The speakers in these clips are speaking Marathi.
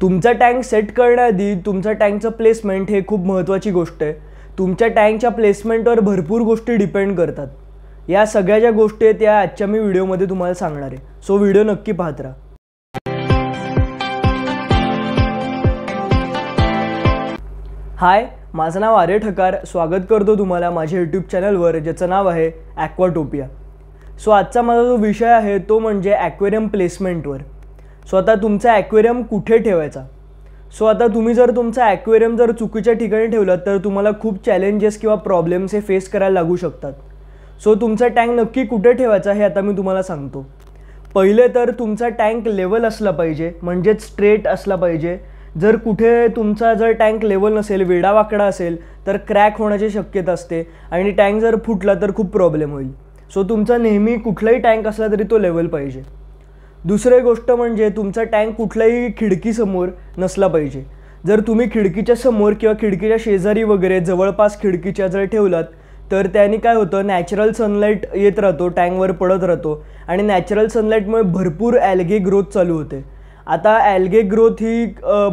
तुमचा टँक सेट करण्याआधी तुमचं टँकचं प्लेसमेंट हे खूप महत्त्वाची गोष्ट आहे तुमच्या टँकच्या प्लेसमेंटवर भरपूर गोष्टी डिपेंड करतात या सगळ्या ज्या गोष्टी आहेत त्या आजच्या मी व्हिडिओमध्ये तुम्हाला सांगणार आहे सो व्हिडिओ नक्की पाहत राहा हाय माझं नाव आर्य ठकार स्वागत करतो तुम्हाला माझ्या यूट्यूब चॅनलवर ज्याचं नाव आहे ॲक्वाटोपिया सो आजचा माझा जो विषय आहे तो म्हणजे ॲक्वेरियम प्लेसमेंटवर सो आता तुमचा ॲक्वेरियम कुठे ठेवायचा सो आता तुम्ही जर तुमचा ॲक्वेरियम जर चुकीच्या ठिकाणी ठेवलं तर तुम्हाला खूप चॅलेंजेस किंवा प्रॉब्लेम्स हे फेस करायला लागू शकतात सो तुमचा टँक नक्की कुठे ठेवायचा हे आता मी तुम्हाला सांगतो पहिले तर तुमचा टँक लेवल असला पाहिजे म्हणजेच स्ट्रेट असला पाहिजे जर कुठे तुमचा जर टँक लेवल नसेल वेडावाकडा असेल तर क्रॅक होण्याची शक्यता असते आणि टँक जर फुटला तर खूप प्रॉब्लेम होईल सो तुमचा नेहमी कुठलाही टँक असला तरी तो लेवल पाहिजे दुसरी गोष्ट म्हणजे तुमचा टँक कुठल्याही खिडकीसमोर नसला पाहिजे जर तुम्ही खिडकीच्या समोर किंवा खिडकीच्या शेजारी वगैरे जवळपास खिडकीच्या जर ठेवलात तर त्याने काय होतं नॅचरल सनलाईट येत राहतो टँकवर पडत राहतो आणि नॅचरल सनलाईटमुळे भरपूर ॲल्गे ग्रोथ चालू होते आता ॲल्गे ग्रोथ ही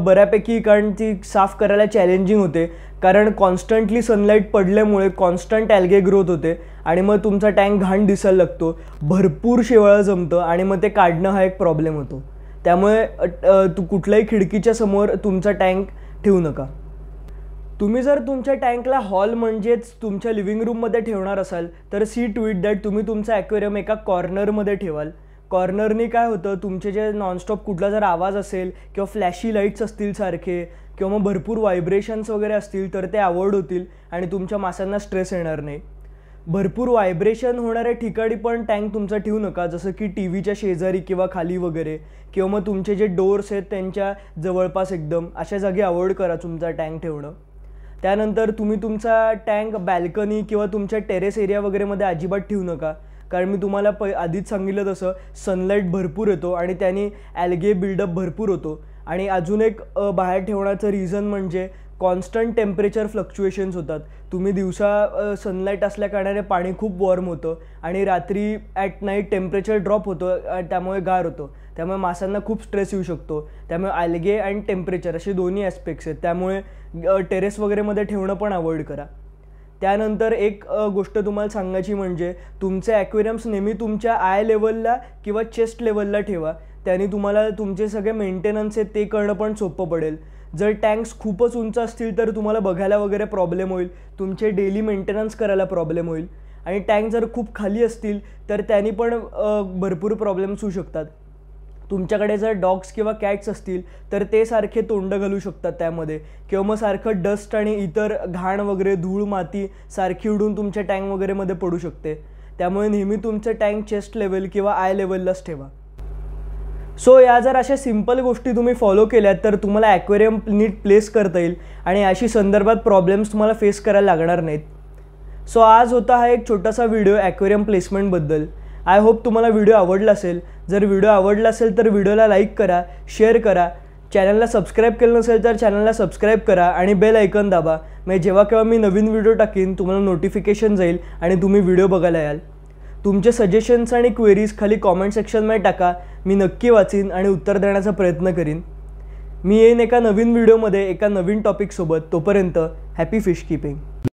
बऱ्यापैकी कारण ती साफ करायला चॅलेंजिंग होते कारण कॉन्स्टंटली सनलाईट पडल्यामुळे कॉन्स्टंट ॲल्गे ग्रोथ होते आणि मग तुमचा टँक घाण दिसायला लागतो भरपूर शेवाळं जमतं आणि मग ते काढणं हा एक प्रॉब्लेम होतो त्यामुळे तू कुठल्याही खिडकीच्या समोर तुमचा टँक ठेवू नका तुम्ही जर तुमच्या टँकला हॉल म्हणजेच तुमच्या लिव्हिंग रूममध्ये ठेवणार असाल तर सी इट दॅट तुम्ही तुमचं ॲक्वेरियम एका कॉर्नरमध्ये ठेवाल कॉर्नरनी काय होतं तुमचे जे नॉनस्टॉप कुठला जर आवाज असेल किंवा फ्लॅशी लाईट्स असतील सारखे किंवा मग भरपूर व्हायब्रेशन्स वगैरे असतील तर ते अवॉइड होतील आणि तुमच्या मासांना स्ट्रेस येणार नाही भरपूर व्हायब्रेशन होणाऱ्या ठिकाणी पण टँक तुमचा ठेवू नका जसं की टी व्हीच्या शेजारी किंवा खाली वगैरे किंवा मग तुमचे जे डोर्स आहेत त्यांच्या जवळपास एकदम अशा जागी अवॉइड करा तुमचा टँक ठेवणं त्यानंतर तुम्ही तुमचा टँक बॅल्कनी किंवा तुमच्या टेरेस एरिया वगैरेमध्ये अजिबात ठेवू नका कारण मी तुम्हाला प आधीच सांगितलं तसं सनलाईट भरपूर येतो आणि त्याने ॲल्गे बिल्डअप भरपूर होतो आणि अजून एक बाहेर ठेवण्याचं रिझन म्हणजे कॉन्स्टंट टेम्परेचर फ्लक्च्युएशन्स होतात तुम्ही दिवसा सनलाईट असल्याकारणाने पाणी खूप वॉर्म होतं आणि रात्री ॲट नाईट टेम्परेचर ड्रॉप होतं त्यामुळे गार होतो त्यामुळे मासांना खूप स्ट्रेस येऊ शकतो त्यामुळे ॲल्गे अँड टेम्परेचर असे दोन्ही ॲस्पेक्ट्स आहेत त्यामुळे टेरेस वगैरेमध्ये ठेवणं पण अवॉइड करा त्यानंतर एक गोष्ट तुम्हाला सांगायची म्हणजे तुमचे ॲक्वेरियम्स नेहमी तुमच्या आय लेवलला किंवा चेस्ट लेवलला ठेवा त्याने तुम्हाला तुमचे सगळे मेंटेनन्स आहेत ते करणं पण सोपं पडेल जर टँक्स खूपच उंच असतील तर तुम्हाला बघायला वगैरे प्रॉब्लेम होईल तुमचे डेली मेंटेनन्स करायला प्रॉब्लेम होईल आणि टँक जर खूप खाली असतील तर त्यांनी पण भरपूर प्रॉब्लेम्स होऊ शकतात तुमच्याकडे जर डॉग्स किंवा कॅट्स असतील तर ते सारखे तोंड घालू शकतात त्यामध्ये किंवा मग सारखं डस्ट आणि इतर घाण वगैरे धूळ माती सारखी उडून तुमच्या टँक वगैरेमध्ये पडू शकते त्यामुळे नेहमी तुमचं टँक चेस्ट लेवल किंवा आय लेवललाच ठेवा सो या जर अशा सिम्पल गोष्टी तुम्ही फॉलो केल्यात तर तुम्हाला ॲक्वेरियम नीट प्लेस करता येईल आणि अशी संदर्भात प्रॉब्लेम्स तुम्हाला फेस करायला लागणार नाहीत सो आज होता हा एक छोटासा व्हिडिओ ॲक्वेरियम प्लेसमेंटबद्दल आय होप तुम्हाला व्हिडिओ आवडला असेल जर व्हिडिओ आवडला असेल तर व्हिडिओला लाईक करा शेअर करा चॅनलला सबस्क्राईब केलं नसेल तर चॅनलला सबस्क्राईब करा आणि बेल ऐकन दाबा म्हणजे जेव्हा केव्हा मी नवीन व्हिडिओ टाकीन तुम्हाला नोटिफिकेशन जाईल आणि तुम्ही व्हिडिओ बघायला याल तुमचे सजेशन्स आणि क्वेरीज खाली कॉमेंट सेक्शनमध्ये टाका मी नक्की वाचीन आणि उत्तर देण्याचा प्रयत्न करीन मी येईन एका नवीन व्हिडिओमध्ये एका नवीन टॉपिकसोबत तोपर्यंत हॅपी फिश किपिंग